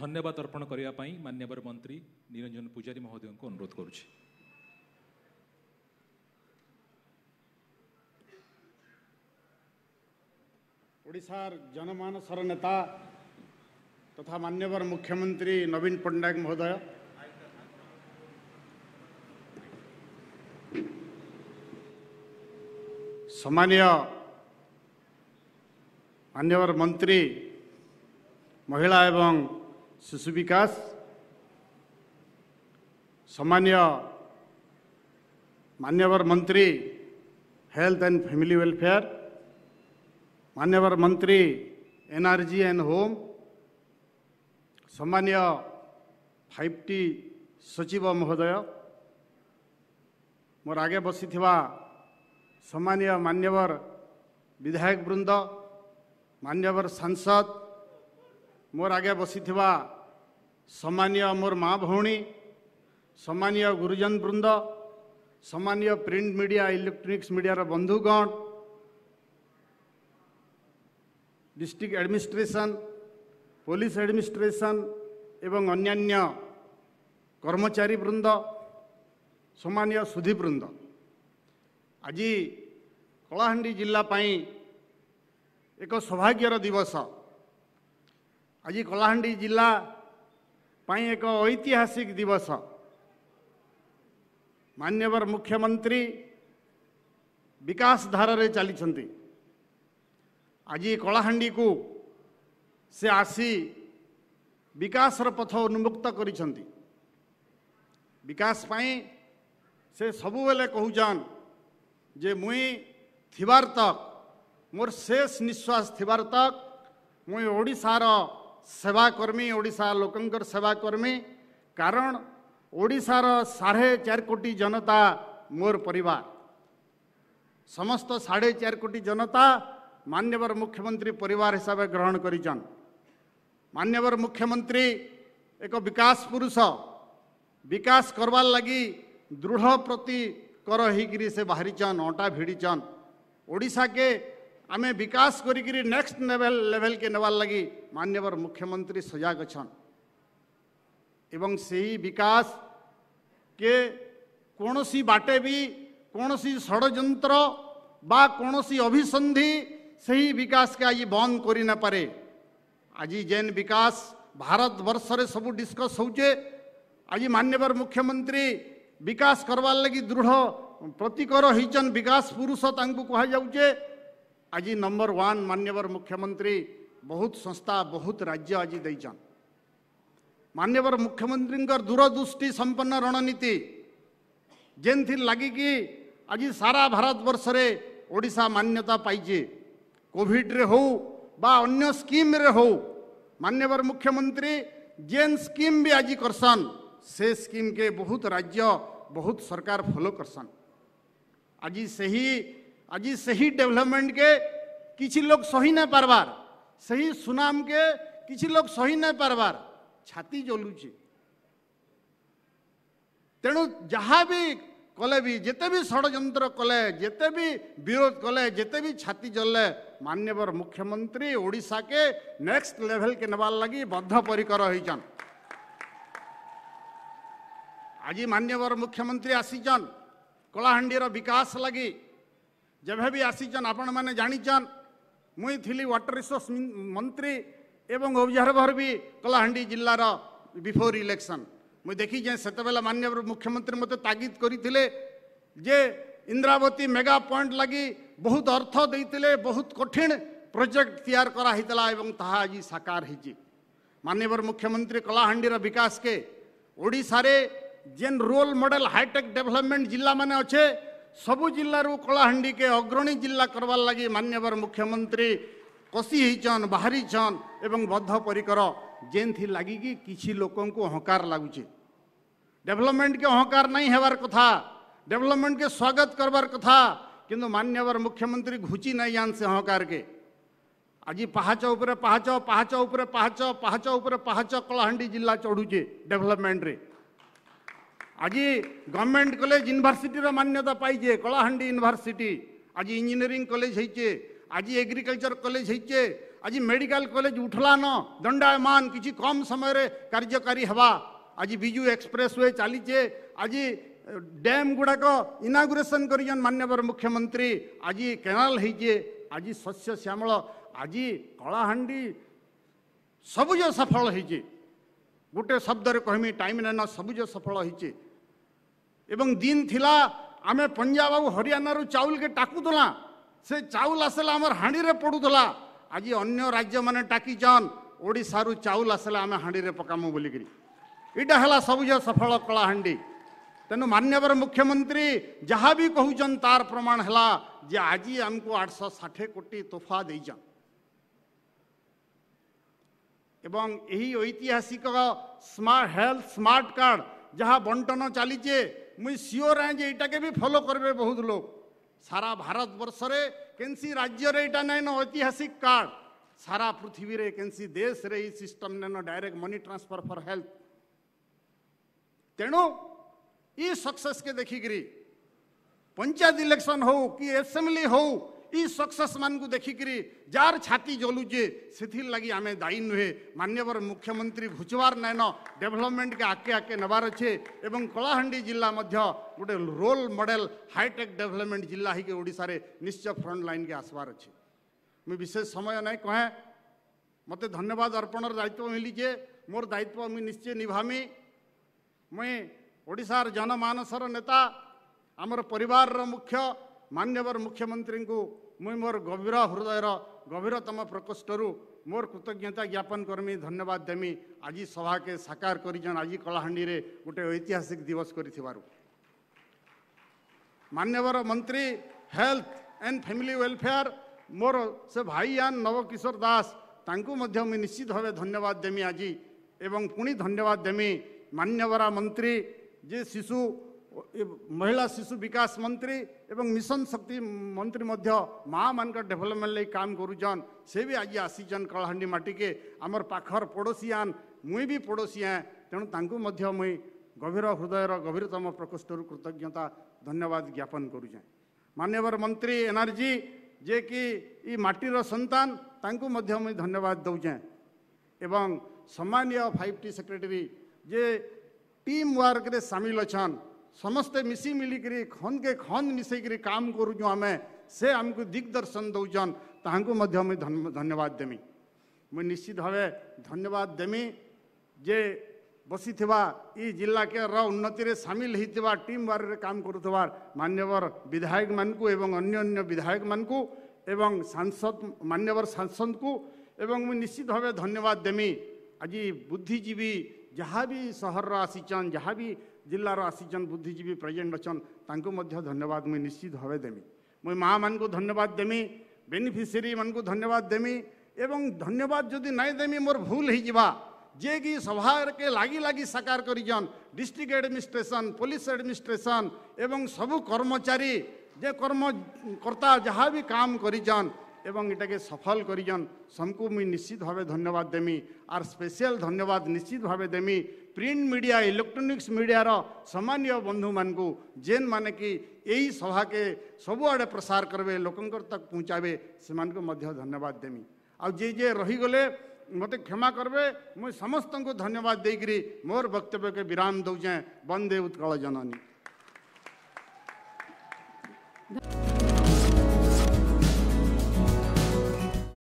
ଧନ୍ୟବାଦ ଅର୍ପଣ କରିବା ପାଇଁ ମାନ୍ୟବର ମନ୍ତ୍ରୀ ନିରଞ୍ଜନ ପୂଜାରୀ ମହୋଦୟଙ୍କୁ ଅନୁରୋଧ କରୁଛି ଓଡ଼ିଶାର ଜନମାନସର ନେତା ତଥା ମାନ୍ୟବର ମୁଖ୍ୟମନ୍ତ୍ରୀ ନବୀନ ପଟ୍ଟନାୟକ ମହୋଦୟ ସମ୍ମାନୀୟ ମାନ୍ୟବର ମନ୍ତ୍ରୀ ମହିଳା ଏବଂ शिशु विकास सम्मान्य मान्यवर मन्त्री हेल्थ एन्ड फेमिली वेलफेयर मान्यवर मन्त्री एनआरजी एन्ड होम्माय फाइभ टी सचिव महोदय म आगे बसिना समान्य मान्यवर विधायक वृन्द मान्यवर सांसद मोर आगे बसिना सम्मान्य मोर माँ भौणी सम्मान्य गुरुजन वृंद सम्मान्य प्रिंट मीडिया इलेक्ट्रोनिक्स मीडिया बंधुगण डिस्ट्रिक्ट एडमिनिस्ट्रेशन पुलिस एडमिनिस्ट्रेशन एवं अन्य कर्मचारी वृंद सम्मान्य सुधी वृंद आज कलाहां जिलापाई एक सौभाग्यर दिवस आज कलाहां जिला ପାଇଁ ଏକ ଐତିହାସିକ ଦିବସ ମାନ୍ୟବର ମୁଖ୍ୟମନ୍ତ୍ରୀ ବିକାଶ ଧାରାରେ ଚାଲିଛନ୍ତି ଆଜି କଳାହାଣ୍ଡିକୁ ସେ ଆସି ବିକାଶର ପଥ ଉନ୍ମୁକ୍ତ କରିଛନ୍ତି ବିକାଶ ପାଇଁ ସେ ସବୁବେଳେ କହୁଛନ୍ ଯେ ମୁଇଁ ଥିବାର ତକ୍ ମୋର ଶେଷ ନିଶ୍ୱାସ ଥିବାର ତକ୍ ମୁଇଁ ଓଡ଼ିଶାର સેવાકર્મી ઓડિશા લોકંકર સેવાકર્મી કારણ ઓડિશાર સાડે ચાર કોટી જનતા મોર પરિવાર સમસ્ત સાડે ચાર કોટી જનતા માન્યવર મુખ્યમନ୍ତ୍ରୀ પરિવાર હિસાબે ગ્રહણ કરીଛନ୍ ମାନ୍ୟବର ମୁଖ୍ୟମନ୍ତ୍ରୀ ଏକ ବିକାଶ ପୁରୁଷ ବିକାଶ କରବାର୍ ଲାଗି ଦୃଢ଼ ପ୍ରତିକର ହେଇକିରି ସେ ବାହାରିଛନ୍ ଅଣ୍ଟା ଭିଡ଼ିଛନ୍ ଓଡ଼ିଶାକେ आम विकास करिक नेक्स्ट लेवल लेवल के नेवार लगी मान्यवर मुख्यमंत्री सजाग अच्छा एवं से विकास के कौनसी बाटे भी कौन सी षड़ कौनसी कौन से ही विकास के आज बंद कर पारे आज जेन विकास भारत वर्ष सब डिस्कस होचे मुख्यमंत्री विकास करवार लगी दृढ़ प्रतिकर होचन विकास पुरुष तांकू कह जाऊे आज नंबर वन मान्यवर मुख्यमंत्री बहुत संस्था बहुत राज्य आज देचन मान्यवर मुख्यमंत्री दूरदृष्टि संपन्न रणनीति जेन थी लगिकी आज सारा भारत बर्षा मान्यता पाई कॉविड्रे रे हो बा अन्य स्कीम हो मान्यवर मुख्यमंत्री जेन स्कीम भी आज करसन से स्कीम के बहुत राज्य बहुत सरकार फलो करसन आज से ही आज सही डेवलपमेंट के किसी लोग सही नहीं पार्बार सही सुनाम के किसी लोग सही नहीं पार्बार छाती जलुचे तेणु जहाँ भी कले भी जिते भी षड़ कले जिते भी विरोध कले जिते भी छाती जल्ले मान्यवर मुख्यमंत्री ओडिशा के नेक्स्ट लेवल के नवार लगी बद्धपरिकर हो आज मान्यवर मुख्यमंत्री आसीचन कलाहां विकास लगी ଯେବେ ବି ଆସିଛନ୍ ଆପଣମାନେ ଜାଣିଛନ୍ ମୁଇଁ ଥିଲି ୱାଟର ରିସୋର୍ସ ମନ୍ତ୍ରୀ ଏବଂ ଅବଜର୍ଭର ବି କଳାହାଣ୍ଡି ଜିଲ୍ଲାର ବିଫୋର୍ ଇଲେକ୍ସନ୍ ମୁଁ ଦେଖିଛେ ସେତେବେଳେ ମାନ୍ୟ ମୁଖ୍ୟମନ୍ତ୍ରୀ ମୋତେ ତାଗିଦ କରିଥିଲେ ଯେ ଇନ୍ଦ୍ରାବତୀ ମେଗା ପଏଣ୍ଟ ଲାଗି ବହୁତ ଅର୍ଥ ଦେଇଥିଲେ ବହୁତ କଠିନ ପ୍ରୋଜେକ୍ଟ ତିଆରି କରାହେଇଥିଲା ଏବଂ ତାହା ଆଜି ସାକାର ହେଇଛି ମାନ୍ୟବର ମୁଖ୍ୟମନ୍ତ୍ରୀ କଳାହାଣ୍ଡିର ବିକାଶକେ ଓଡ଼ିଶାରେ ଯେନ୍ ରୋଲ୍ ମଡ଼େଲ ହାଇଟେକ୍ ଡେଭଲପମେଣ୍ଟ ଜିଲ୍ଲାମାନେ ଅଛେ सबु जिल्लार कलाहांडी के अग्रणी जिला करवार लगी मान्यवर मुख्यमंत्री कसी होईन बाहरी एवं बद्ध परिकर जेन कि किसी लोकों को अहंकार लगुचे डेभलपमेंट के अहंकार नहीं हेबार कथा डेभलपमेंट के स्वागत करवार कथा किंतु मान्यवर मुख्यमंत्री घुची नहीं जान से अहंकार के आज पहाच उपरे पहाच पहाच उपरे पहाच पहाच उपरे पहाच कलाहांडी जिला चढ़ुचे डेभलपमेंट रे ଆଜି ଗଭର୍ଣ୍ଣମେଣ୍ଟ କଲେଜ ୟୁନିଭର୍ସିଟିର ମାନ୍ୟତା ପାଇଛେ କଳାହାଣ୍ଡି ୟୁନିଭର୍ସିଟି ଆଜି ଇଞ୍ଜିନିୟରିଂ କଲେଜ ହେଇଛେ ଆଜି ଏଗ୍ରିକଲଚର କଲେଜ ହେଇଛେ ଆଜି ମେଡ଼ିକାଲ କଲେଜ ଉଠଲାନ ଦଣ୍ଡାୟମାନ କିଛି କମ୍ ସମୟରେ କାର୍ଯ୍ୟକାରୀ ହେବା ଆଜି ବିଜୁ ଏକ୍ସପ୍ରେସ ୱେ ଚାଲିଛେ ଆଜି ଡ୍ୟାମ୍ ଗୁଡ଼ାକ ଇନାଗୁରେସନ କରିଛନ୍ ମାନ୍ୟବର ମୁଖ୍ୟମନ୍ତ୍ରୀ ଆଜି କେନାଲ ହେଇଛେ ଆଜି ଶସ୍ୟ ଶ୍ୟାମଳ ଆଜି କଳାହାଣ୍ଡି ସବୁଜ ସଫଳ ହେଇଛେ ଗୋଟେ ଶବ୍ଦରେ କହିମି ଟାଇମ୍ ନେନ ସବୁଜ ସଫଳ ହେଇଛେ एवं दिन थिला आमे पंजाब आ हरियाणा चाउल के टाकूला से चाउल आसला आम हाँ पड़ूला आज अन्य राज्य मैंने टाकिचन ओडार चाउल आसला आम हाँ पकामू बोल यहाँ है सबुज सफल कलाहाँ तेणु मान्यवर मुख्यमंत्री जहाँ भी कहन तार प्रमाण है जे आज आमको आठ सौ षाठी कोटी तोफा देचन एवं ऐतिहासिक स्मार्ट हेल्थ स्मार्ट कार्ड जहाँ बंटन चलीजे मुई सियोर आज जे के भी फलो करेंगे बहुत लोग सारा भारत बर्षरे केन्सी राज्य रे इटा न ऐतिहासिक कार्ड सारा पृथ्वी रे केन्सी देश रे ई सिस्टम ने न direct money transfer for health तेणु ई सक्सेस के देखिकी पंचायत इलेक्शन हो कि असेंबली हो सक्सेस मान को देखिकी जार छाती जलुचे से लगी आम दायी नुहे मान्यवर मुख्यमंत्री घुचवार नयन डेभलपमेंट के आके आके नवार अच्छे एवं कलाहां जिला गोटे रोल मडेल हाईटेक् डेभलपमेंट जिला ओडा निश्चय फ्रंट लाइन के आसवार अच्छे मुझे विशेष समय ना कहे मत धन्यवाद अर्पण दायित्व मिलीजे मोर दायित्व मुझे निश्चय निभामी मुई ओडार जनमानसर नेता आमर पर मुख्य ମାନ୍ୟବର ମୁଖ୍ୟମନ୍ତ୍ରୀଙ୍କୁ ମୁଇଁ ମୋର ଗଭୀର ହୃଦୟର ଗଭୀରତମ ପ୍ରକୋଷ୍ଠରୁ ମୋର କୃତଜ୍ଞତା ଜ୍ଞାପନ କର୍ମି ଧନ୍ୟବାଦ ଦେମି ଆଜି ସଭାକେ ସାକାର କରିଛନ୍ ଆଜି କଳାହାଣ୍ଡିରେ ଗୋଟେ ଐତିହାସିକ ଦିବସ କରିଥିବାରୁ ମାନ୍ୟବର ମନ୍ତ୍ରୀ ହେଲ୍ଥ ଆଣ୍ଡ ଫ୍ୟାମିଲି ୱେଲଫେୟାର ମୋର ସେ ଭାଇ ଆନ୍ ନବକିଶୋର ଦାସ ତାଙ୍କୁ ମଧ୍ୟ ମୁଁ ନିଶ୍ଚିତ ଭାବେ ଧନ୍ୟବାଦ ଦେମି ଆଜି ଏବଂ ପୁଣି ଧନ୍ୟବାଦ ଦେମି ମାନ୍ୟବରା ମନ୍ତ୍ରୀ ଯେ ଶିଶୁ महिला शिशु विकास मंत्री एवं मिशन शक्ति मंत्री माँ मान डेभलपमेंट लगे काम करुचन से भी आज आसीचन कलाहां मटिके आमर पाखर पड़ोसीआन मुई भी पड़ोसीआ तेणु मुई गभीर हृदय गभीरतम प्रकोष्ठ कृतज्ञता धन्यवाद ज्ञापन करुचे मान्यवर मंत्री एनआरजी जे कि ये माटीर सन्तान मुई धन्यवाद दौचे एवं सम्मानीय फाइव टी सेक्रेटरी जे टीम वर्क रे सामिल अच्छा समस्ते मिसी मिलिकी खन के खन मिसेकरी काम करूँ आम से आमको दिग्दर्शन दौन ताह धन्यवाद देमी मुझ निश्चित भाव धन्यवाद देमी जे बसी इ जिला के उन्नति में सामिल होता टीम बारे काम करुवार मान्यवर विधायक मानक अन्य अन्य विधायक मानक सांसद मान्यवर सांसद को एवं मुझ निश्चित भाव धन्यवाद देमी आज बुद्धिजीवी जहाँ भी सहर आसीचन जहाँ भी जिलार आसीचन बुद्धिजीवी प्रेजेन्ट अच्छा मध्य धन्यवाद मुझे निश्चित भाव देमी मुई माँ मान को धन्यवाद देमी बेनिफिशरी मान को धन्यवाद देमी एवं धन्यवाद जदि नाई देमी मोर भूल हो जे कि सभा के लगी लगी साकार कर डिस्ट्रिक्ट एडमिनिस्ट्रेशन पुलिस एडमिनिस्ट्रेशन एवं सबू कर्मचारी जे कर्मकर्ता जहाँ भी काम कर এবং এটাকে সফল করিজন সমকউ আমি নিশ্চিতভাবে ধন্যবাদ දෙমি আর স্পেশাল ধন্যবাদ নিশ্চিতভাবে දෙমি প্রিন্ট মিডিয়া ইলেকট্রনিক্স মিডিয়ার সাধারণ বন্ধুমানকো जेन মানে কি এই সভা কে সব আಡೆ প্রসার করবে লোকଙ୍କর तक পৌঁছাবে সিমানকো মধ্যে ধন্যবাদ දෙমি আর যে যে রই গলে মতে ক্ষমা করবে আমি সমস্তকো ধন্যবাদ দেই গরি মোর বক্তব্যকে বিরান দোজায় বন্ধে উৎকল জননী